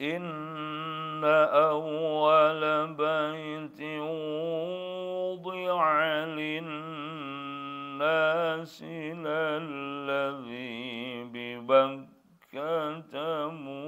إن أول بيت وضع للناس للذي ببكة مبارك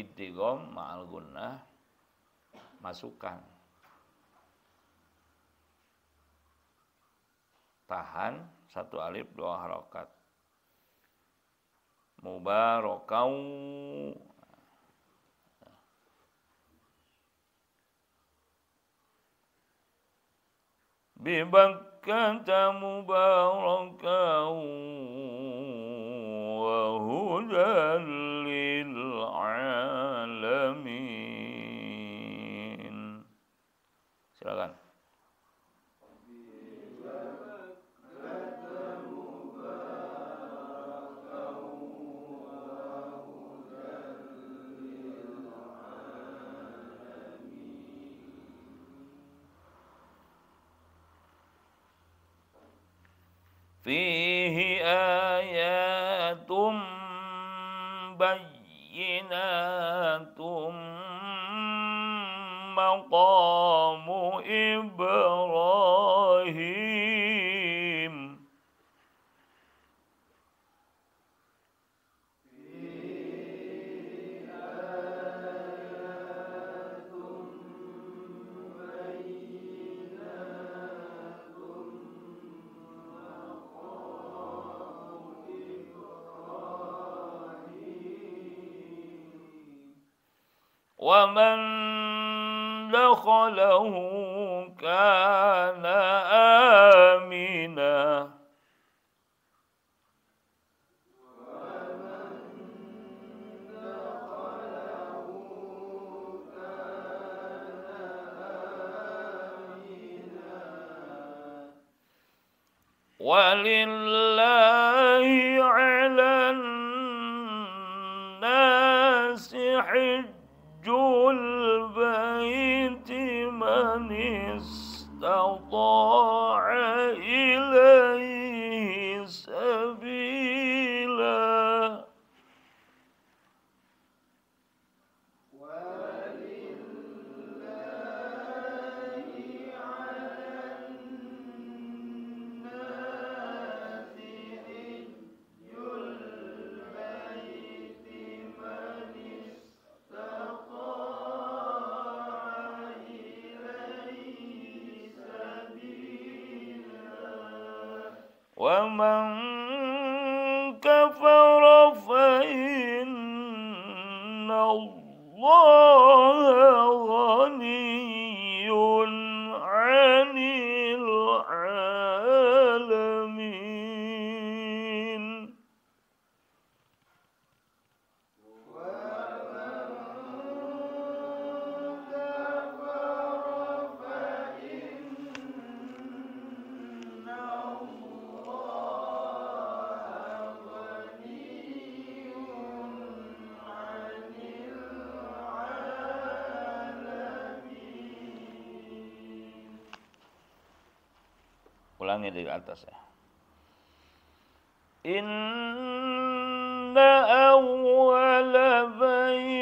idgham ma'al gunnah masukkan tahan satu alif dua harokat mubarokau bimbangkan mubarakau wa hudan lil Silakan. في ولله ulangi dari atas ya. Inna awwala bayi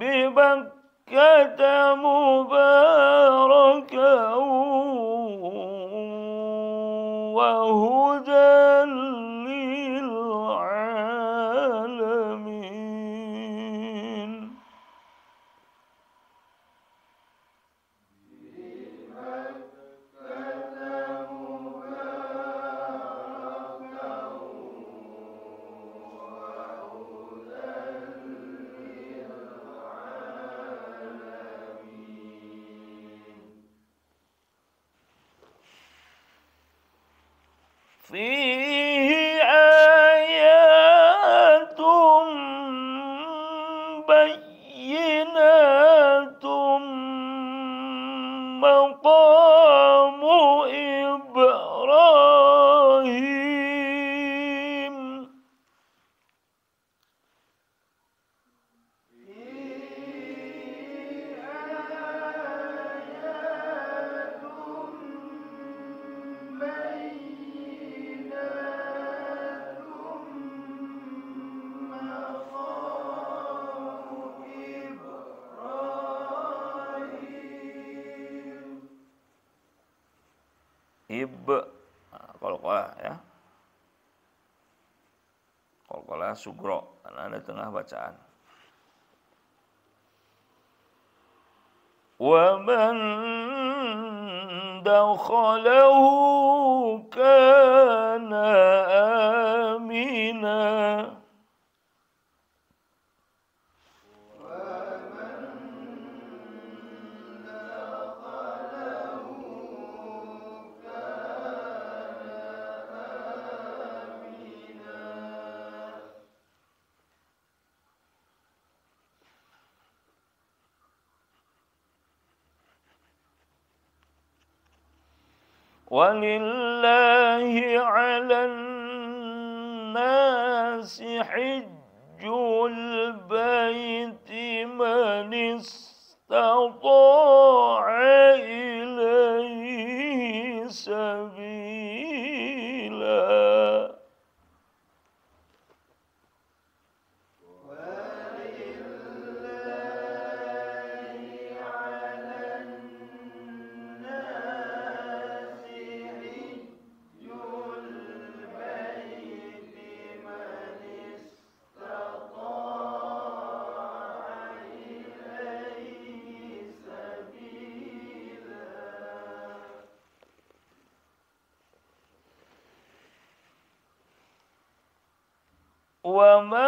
بمكة مباركا ib nah, kolkola ya kolkola sugro karena ada tengah bacaan ومن dakhalahu kana amin عن وما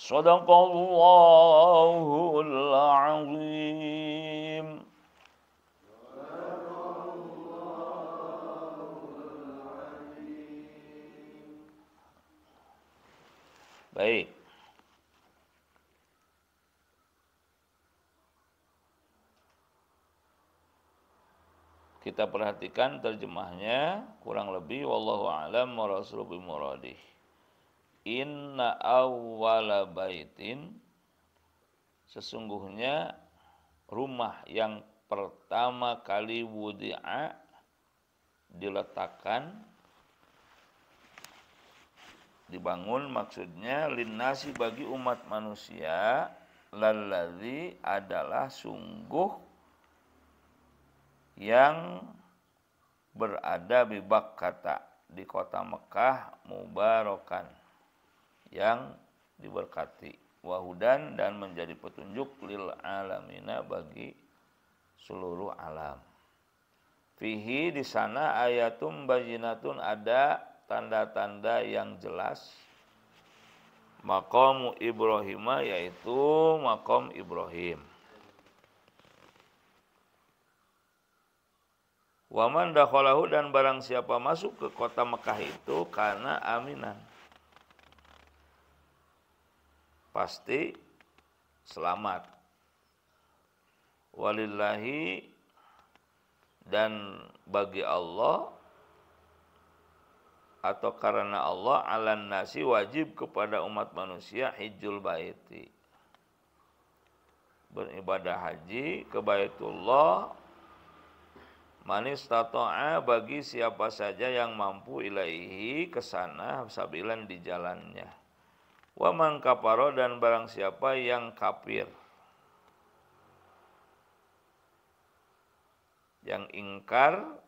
صدق الله العظيم Baik. Kita perhatikan terjemahnya kurang lebih wallahu alam wa rasulullah muradih. Inna awwala baitin sesungguhnya rumah yang pertama kali wudi'a diletakkan dibangun maksudnya linasi bagi umat manusia lalladzi adalah sungguh yang berada di Bakkata di kota Mekah mubarakan yang diberkati wahudan dan menjadi petunjuk lil alamina bagi seluruh alam. Fihi di sana ayatum bajinatun ada tanda-tanda yang jelas makom Ibrahim yaitu makom Ibrahim. Waman dakhalahu dan barang siapa masuk ke kota Mekah itu karena aminah pasti selamat. Walillahi dan bagi Allah atau karena Allah ala nasi wajib kepada umat manusia hijjul baiti beribadah haji ke Baitullah manis tatoa bagi siapa saja yang mampu ilaihi kesana sana sabilan di jalannya Wa man kafara dan barang siapa yang kafir. Yang ingkar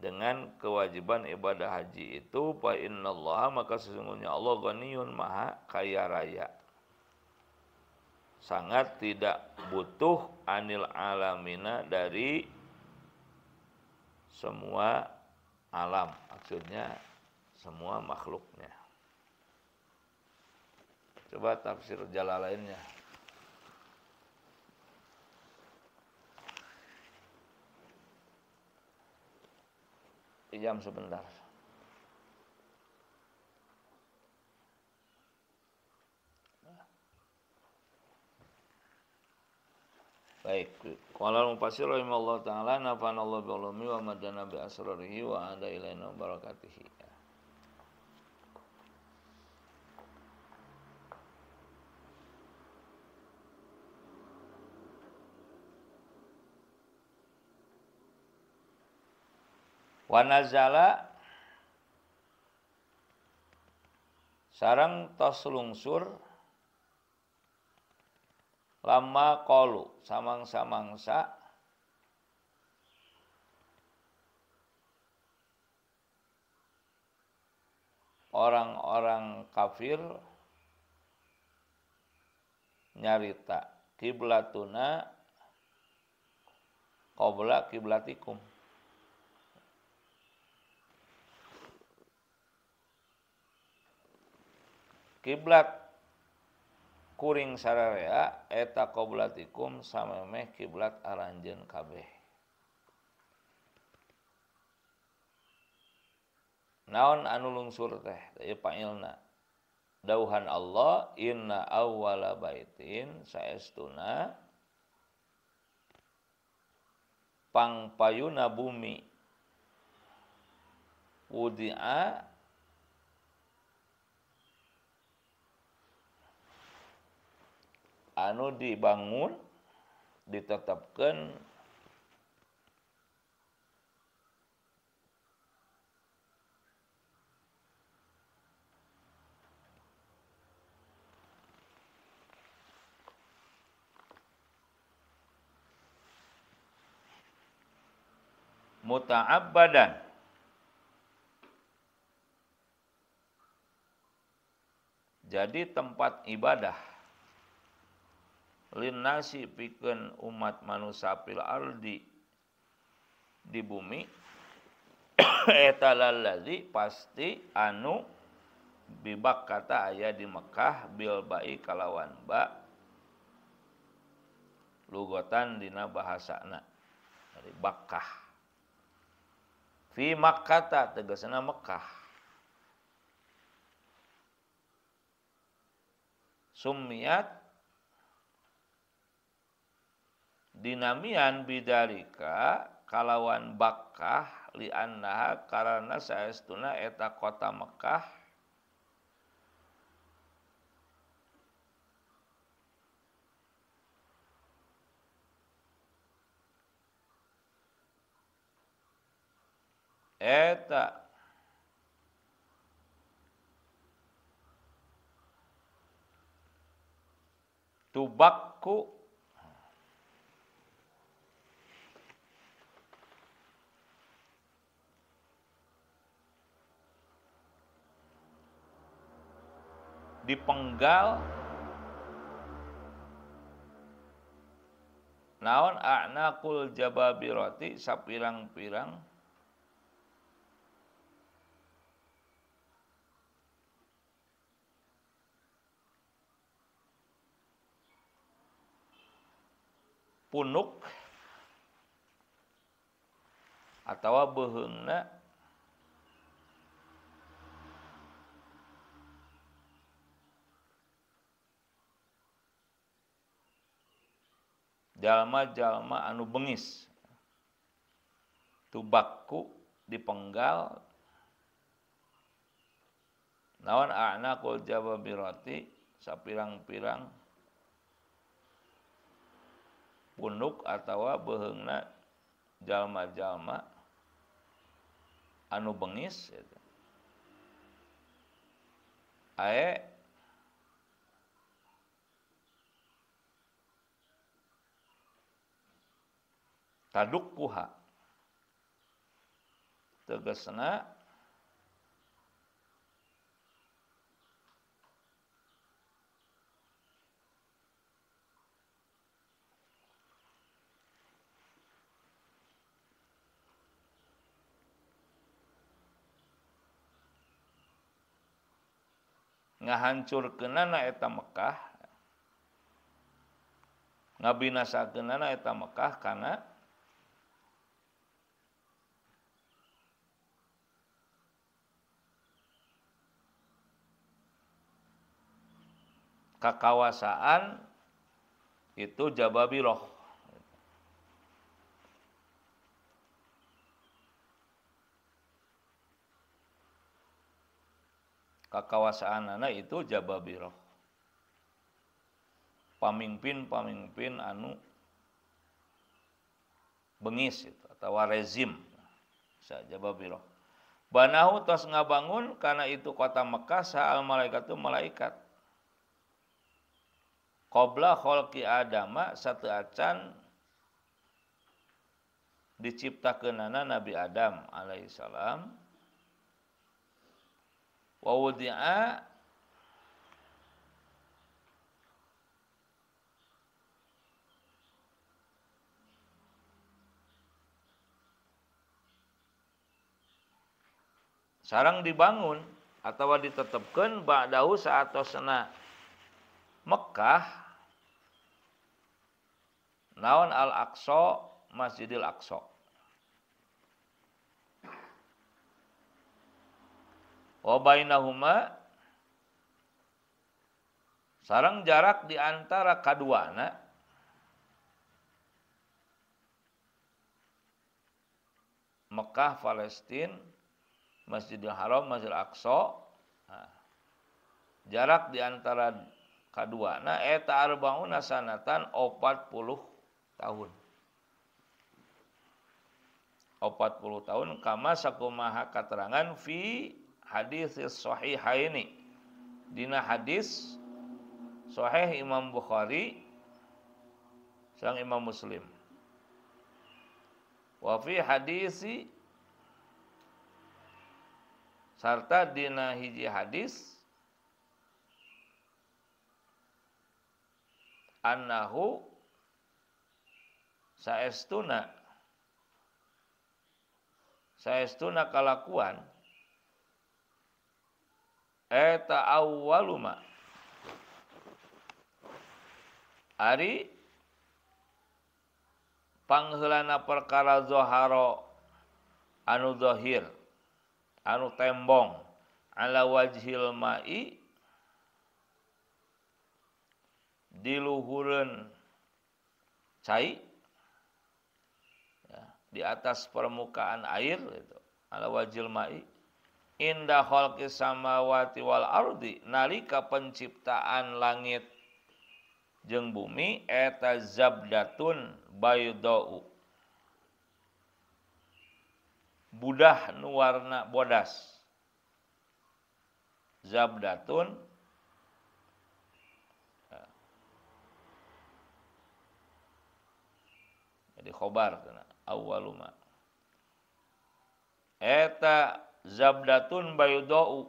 dengan kewajiban ibadah haji itu fa innallaha maka sesungguhnya Allah ghaniyun maha kaya raya sangat tidak butuh anil alamina dari semua alam maksudnya semua makhluknya Coba tafsir lainnya, Diam sebentar. Baik, qala al-mufassir rahimallahu taala nafanallahu bi ulumi wa madana bi asrarihi wa ada ilaina barakatihi. Wanazala sarang tos lungsur lama kolu samang-samangsa orang-orang kafir nyarita kiblatuna qobla kiblatikum Hai kuring sararia eta qblattikum sampai Me kiblat aranjen kabeh Hai naon anulung surte Ipang Ilnadahuhan Allah inna awala baiin sayauna Haipangpayuna bumi Haiwudi anu dibangun ditetapkan muta'abbadan jadi tempat ibadah linnasi pikeun umat manusia fil ardi di bumi eta lalladzi pasti anu bibak kata ayah di Mekah bil ba'i kalawan ba lugotan dina bahasana dari bakah fi Makkata tegasna Mekah Summiat dinamian bidalika kalawan Bakkah liannaha karena saestuna eta kota Mekah eta tubakku dipenggal naon a'naqul jababirati sapirang-pirang punuk atau behenna jalma-jalma anu bengis Hai tubaku dipenggal Hai nawan anak ko Jawabir roti sapirang-pirang Hai punduk atau behena jalma-jalma Hai anu bengis Hai a taduk puha tegesna ngahancur kenana eta ngabinasa kenana eta Mekah karena kekawasaan itu Jababiroh. Kekawasaan anak itu Jababiroh. pemimpin-pemimpin anu bengis itu atau rezim sa Jababiroh. Banahu tos ngabangun karena itu kota Mekah saal malaikat itu malaikat Qobla kholki adama satu acan diciptakanana Nabi Adam alaihissalam wa wudi'a sarang dibangun atau ditetapkan ba'dahu saat tosna Mekah naon Al-Aqsa Masjidil Aqsa wa bainahuma sarang jarak di antara kaduana Mekah Palestina Masjidil Haram Masjidil Aqsa nah, jarak di antara kedua na eta arbaun sanatan 40 tahun 40 tahun kama sakumaha keterangan fi hadis sahihaini dina hadis sahih Imam Bukhari sang Imam Muslim wa fi hadisi sarta dina hiji hadis annahu saestuna saestuna kalakuan eta awaluma ari panghelana perkara zoharo anu zohir anu tembong ala wajhil ma'i diluhureun cai ya, di atas permukaan air itu ala wajil mai inda khalqis samawati wal ardi nalika penciptaan langit jeng bumi eta zabdatun baydau budah nuwarna bodas zabdatun jadi khobar kana awwaluma eta zabdatun bayudau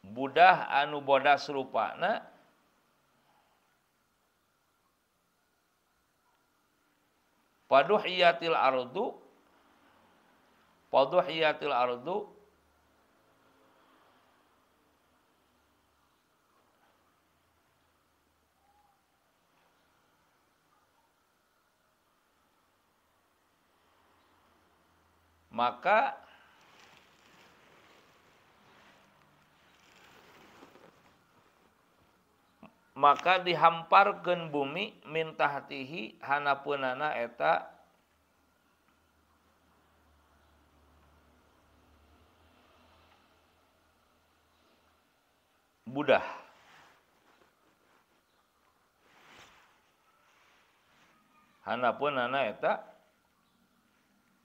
budah anu bodas rupana paduhiyatil ardu paduhiyatil ardu maka maka dihamparkan bumi mintahtihi hanapunana eta budah hanapunana eta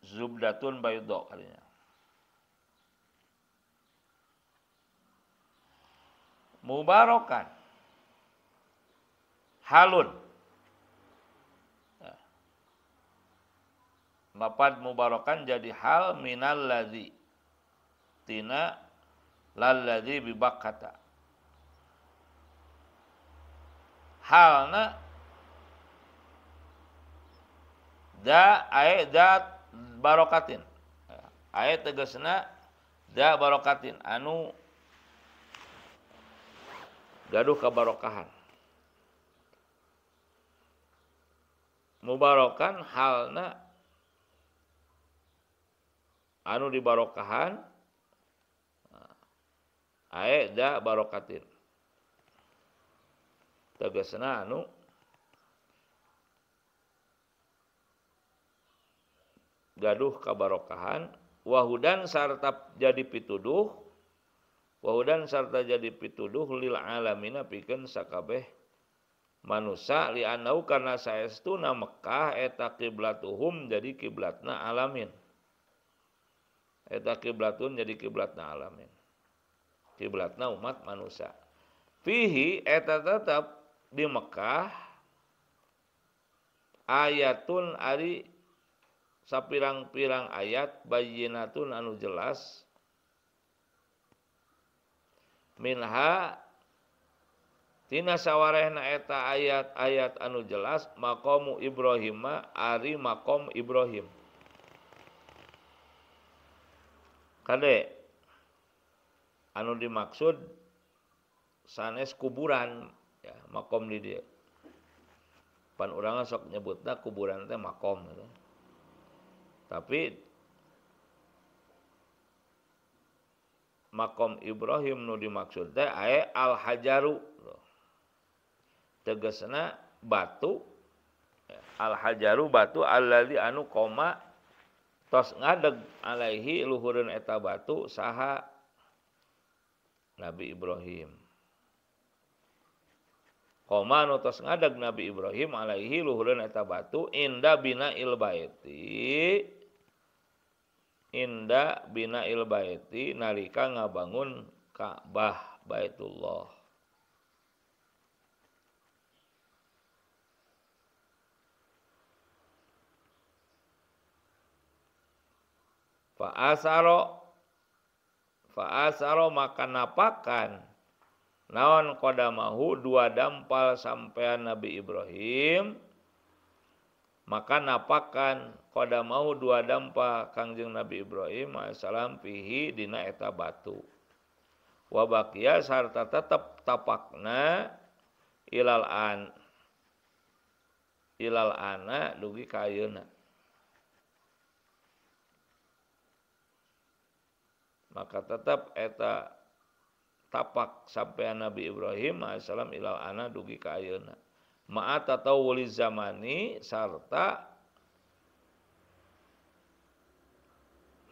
zubdatun Bayudok artinya. Mubarokan. Halun. Mapad mubarokan jadi hal minal ladzi. Tina bibak kata. Halna da ay dat barookatin ayat tegasna barokat anu gaduh kebarokahan mubarokan hal anu di barokahanooka tegasna anu gaduh kabarokahan wahudan sarta jadi pituduh wahudan sarta jadi pituduh lil alamina pikeun sakabeh manusia lianau karena saya saestuna Mekkah eta kiblatuhum jadi kiblatna alamin eta kiblatun jadi kiblatna alamin kiblatna umat manusia fihi eta tetap di Mekah ayatun ari pirang-pirang ayat bayjiun anu jelas Ti sawwareh naeta ayat-ayat anu jelas maka Ibrahima Arimakom Ibrahim Haidek Hai anu dimaksud sanes kuburan ya makam penurangan soknyebutnya kuburan tehkom Hai makam Ibrahim nu dimaksudnya alhajaru Hai tegesna batu alhajaru batu alli anu koma tos ngadeg Alaihi Luhurun eteta batu saha Hai Nabi Ibrahim Hai koma not to ngadeg Nabi Ibrahim Alaihi Luhuruneta batu indahbinailbati inda bina il baiti nalika ngabangun Ka'bah Baitullah Fa'asaro Fa'asaro maka napakan Naon kodamahu dua dampal sampean Nabi Ibrahim maka napakan koda mau dua dampa Kangjeng Nabi Ibrahim alaihissalam pihi dina eta batu wabakia sarta tetap tapakna ilal an ilal ana dugi kayuna maka tetap eta tapak sampai Nabi Ibrahim alaihissalam ilal ana dugi kayuna ma'at atau wali zamani serta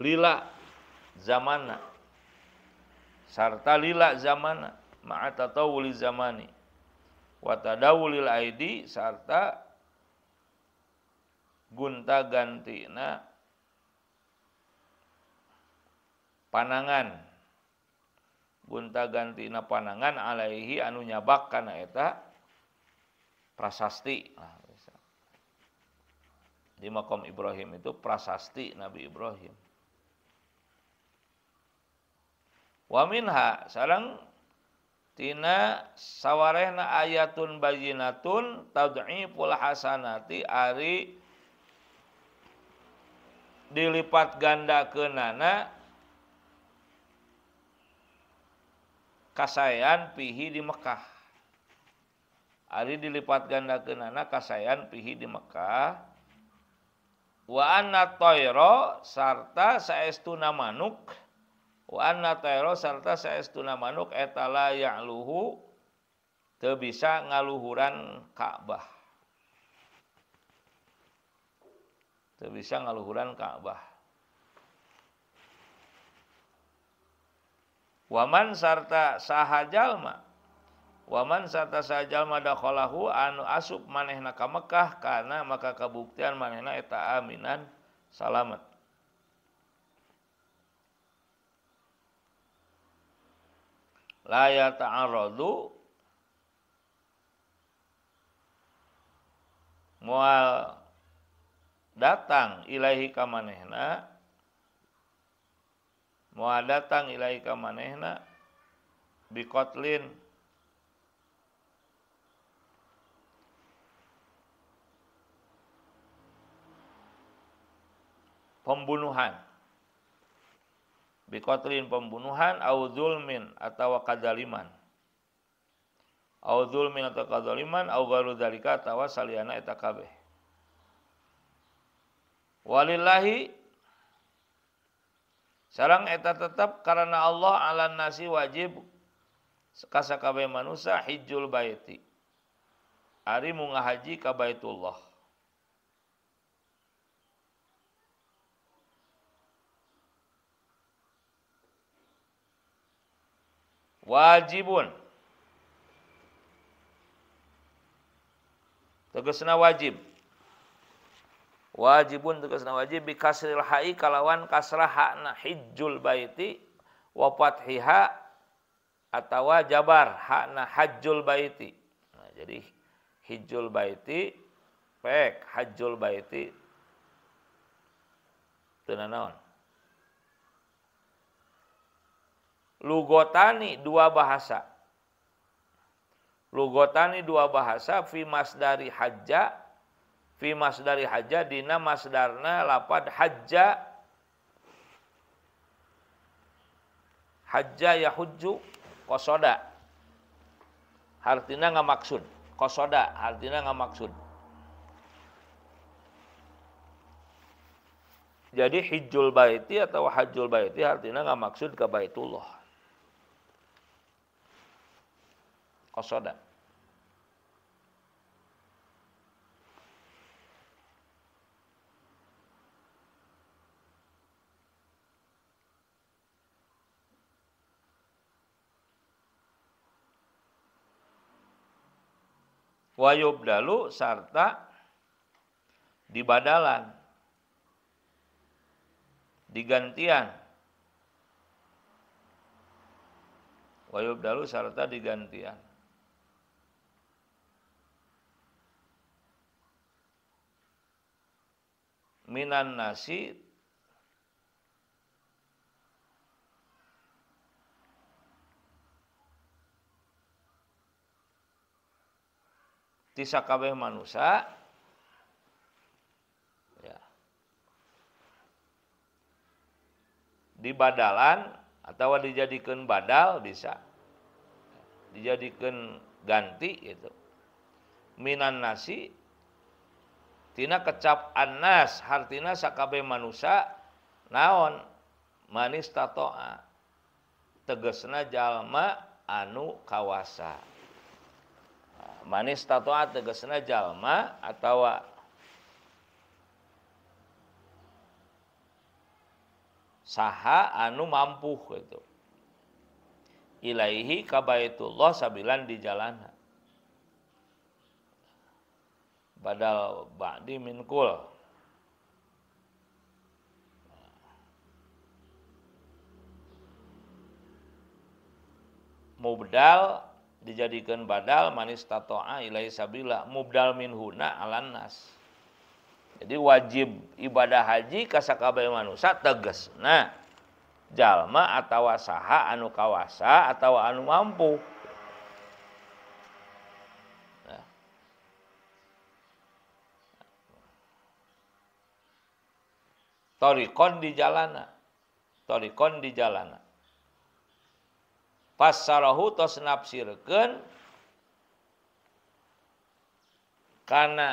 lila zamana serta lila zamana ma'at atau wali zamani wa tadawulil aidi serta gunta gantina panangan gunta gantina panangan alaihi anu nyabak kana eta prasasti lah di makom Ibrahim itu prasasti Nabi Ibrahim wa minha sareng tina sawarehna ayatun bayinatun tad'iful hasanati ari dilipat ganda kenana kasayan pihi di Mekah Ari dilipat ganda kenana kasayan pihi di Mekah wa anna toiro sarta saestuna manuk wa anna toiro sarta saestuna manuk etala ya'luhu teu bisa ngaluhuran Ka'bah teu bisa ngaluhuran Ka'bah Waman sarta sahajalma. jalma Waman sata sajal kholahu anu asub manehna ka Mekah karena maka kabuktian manehna eta aminan salamet. Laya ta'aradu mual datang ilahi kamanehna mual datang ilahi kamanehna bikotlin pembunuhan. Bikotlin pembunuhan, au zulmin atau kadaliman. Au zulmin atau kadaliman, au garu dalika atau saliana etakabe. Walillahi sarang eta tetap karena Allah ala nasi wajib kasakabe manusia hijul baiti. Ari mungahaji ka Baitullah. wajibun tegasna wajib wajibun tegasna wajib bi kasril ha'i kalawan kasrah hakna hijjul baiti wa fathiha atawa jabar hakna hajjul baiti nah, jadi hijjul baiti pek hajjul baiti tenanawan lugotani dua bahasa lugotani dua bahasa Fimas dari hajja fimas dari hajja dina masdarna lapad hajja hajja hujju, kosoda Artinya nggak maksud, kosoda Artinya nggak maksud. jadi hijjul baiti atau hajjul baiti artinya nggak maksud ke baitullah qasada. Wayub dalu serta dibadalan digantian dalu serta digantian minan nasi tisa kabeh manusia ya. di badalan atau dijadikan badal bisa dijadikan ganti itu, minan nasi tina kecap anas hartina sakabe manusia naon manis tatoa tegesna jalma anu kawasa manis tatoa tegesna jalma atau saha anu mampu itu ilaihi kabaitullah sabilan di jalanan badal ba'di min kul mubdal dijadikan badal manis tato'a ilai sabila mubdal min huna nas. jadi wajib ibadah haji kasakabai manusia tegas nah jalma atau saha anu kawasa atau anu mampu Torikon di jalana. Torikon di jalana. Pasarahu tos nafsirkan karena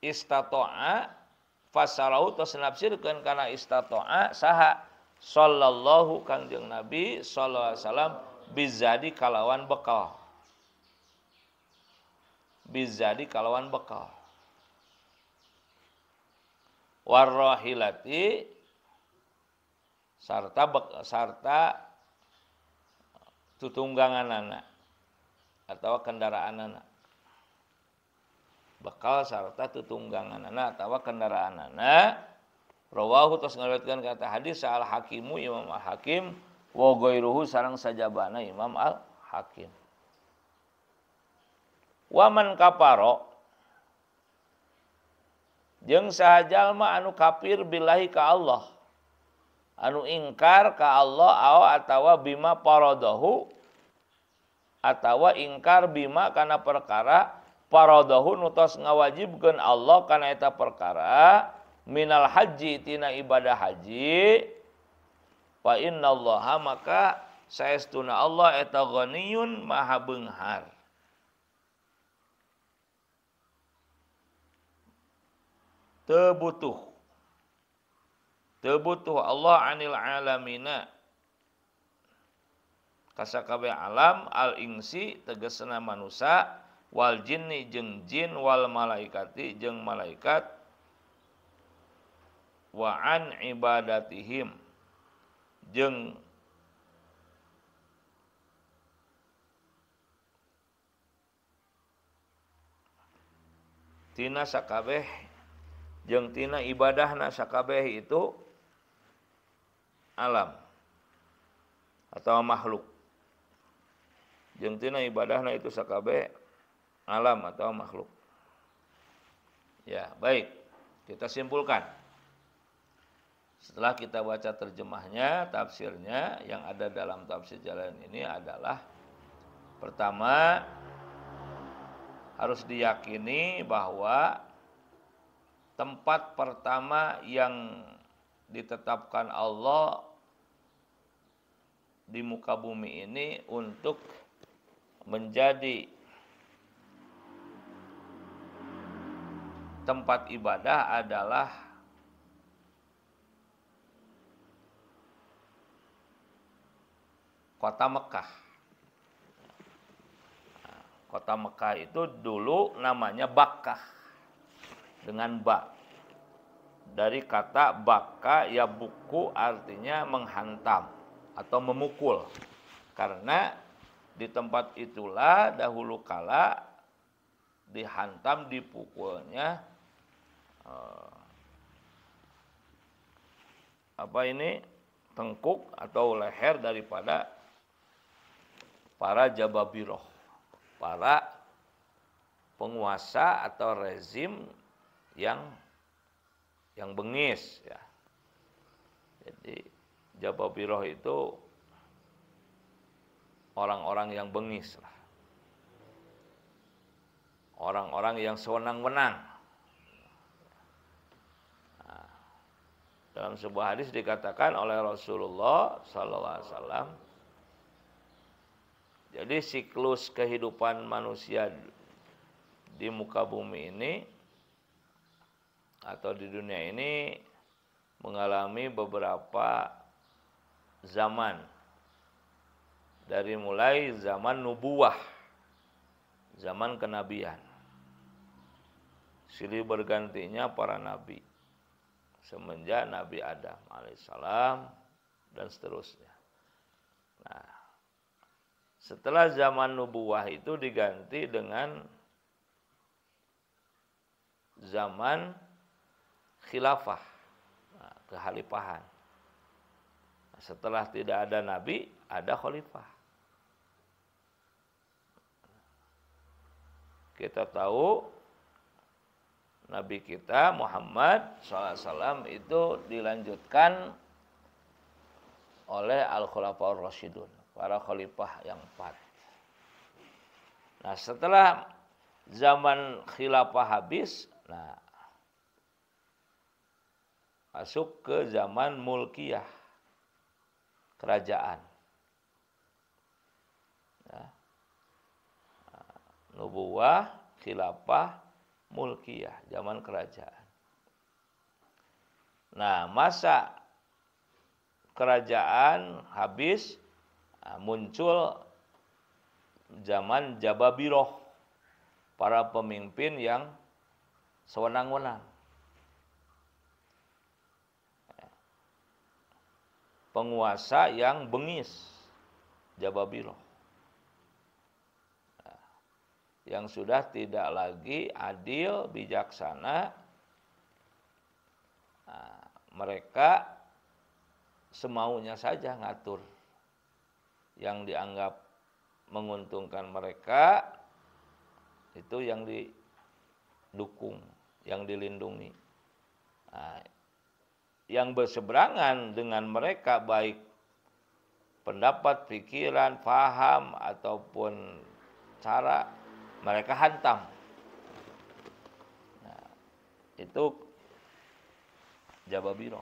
istatoa fasarahu tos nafsirkan karena istatoa saha sallallahu kanjeng nabi sallallahu alaihi wasallam bizadi kalawan bekal bizadi kalawan bekal warrohilati sarta sarta tutunggangan anak atau kendaraan anak bekal sarta tutunggangan anak atau kendaraan anak rawahu tas ngelihatkan kata hadis al hakimu imam al hakim wogoiruhu sarang saja imam al hakim waman kaparo sajalma anu kafir bilah ke Allah anu ingkar ke Allahtawa Bima paradohu atautawa ingkar bimak karena perkara paradohun utos ngawajib bukan Allah karenaeta perkara Minal Hajitina ibadah hajib paint inallah ha maka saya istuna Allah et goniun ma Benghar tebutuh tebutuh Allah anil alamina kasakabe alam al insi tegesna manusia wal jinni jeng jin wal malaikati jeng malaikat wa an ibadatihim jeng tina sakabeh jeng tina ibadah nasakabeh itu alam atau makhluk jeng tina ibadahna itu sakabe alam atau makhluk ya baik kita simpulkan setelah kita baca terjemahnya tafsirnya yang ada dalam tafsir jalan ini adalah pertama harus diyakini bahwa tempat pertama yang ditetapkan Allah di muka bumi ini untuk menjadi tempat ibadah adalah kota Mekah. Kota Mekah itu dulu namanya Bakkah dengan bak. Dari kata baka ya buku artinya menghantam atau memukul. Karena di tempat itulah dahulu kala dihantam dipukulnya eh, apa ini tengkuk atau leher daripada para jababiroh, para penguasa atau rezim yang yang bengis ya. Jadi Jababiroh itu orang-orang yang bengis lah. Orang-orang yang sewenang-wenang. Nah, dalam sebuah hadis dikatakan oleh Rasulullah SAW, jadi siklus kehidupan manusia di muka bumi ini atau di dunia ini mengalami beberapa zaman dari mulai zaman nubuah zaman kenabian silih bergantinya para nabi semenjak Nabi Adam alaihissalam dan seterusnya. Nah, setelah zaman nubuah itu diganti dengan zaman khilafah, nah, kehalifahan. Nah, setelah tidak ada nabi, ada khalifah. Kita tahu Nabi kita Muhammad SAW itu dilanjutkan oleh Al-Khulafaur Rasyidun, para khalifah yang empat. Nah setelah zaman khilafah habis, nah masuk ke zaman mulkiyah kerajaan ya. nubuah khilafah mulkiyah zaman kerajaan nah masa kerajaan habis nah, muncul zaman Jababiroh para pemimpin yang sewenang-wenang penguasa yang bengis Jababiloh nah, yang sudah tidak lagi adil bijaksana nah, mereka semaunya saja ngatur yang dianggap menguntungkan mereka itu yang didukung yang dilindungi nah, yang berseberangan dengan mereka baik pendapat, pikiran, paham ataupun cara mereka hantam. Nah, itu Jababiro.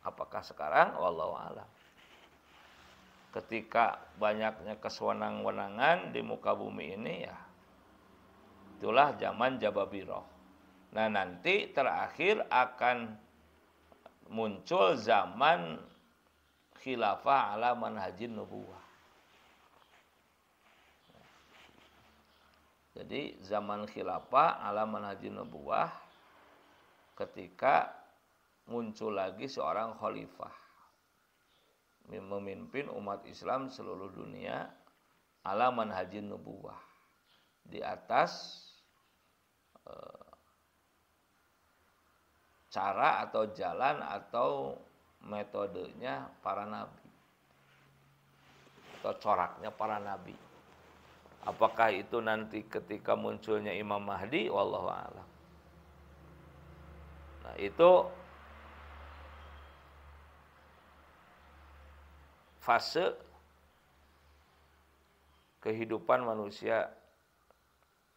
Apakah sekarang? Wallahu alam. Ketika banyaknya kesewenang-wenangan di muka bumi ini ya itulah zaman Jababiro. Nah nanti terakhir akan muncul zaman khilafah ala manhajin nubuah. Jadi zaman khilafah ala manhajin nubuah ketika muncul lagi seorang khalifah memimpin umat Islam seluruh dunia ala manhajin nubuah di atas uh, cara atau jalan atau metodenya para nabi atau coraknya para nabi. Apakah itu nanti ketika munculnya Imam Mahdi? Wallahu a'lam. Nah, itu fase kehidupan manusia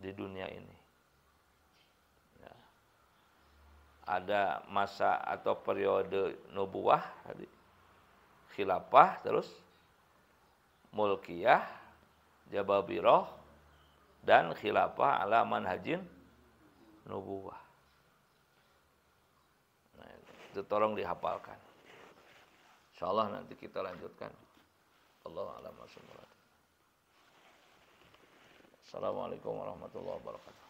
di dunia ini. ada masa atau periode nubuah tadi khilafah terus mulkiyah jababiroh dan khilafah ala manhajin nubuah nah, itu tolong dihafalkan insyaallah nanti kita lanjutkan Allah alam Assalamualaikum warahmatullahi wabarakatuh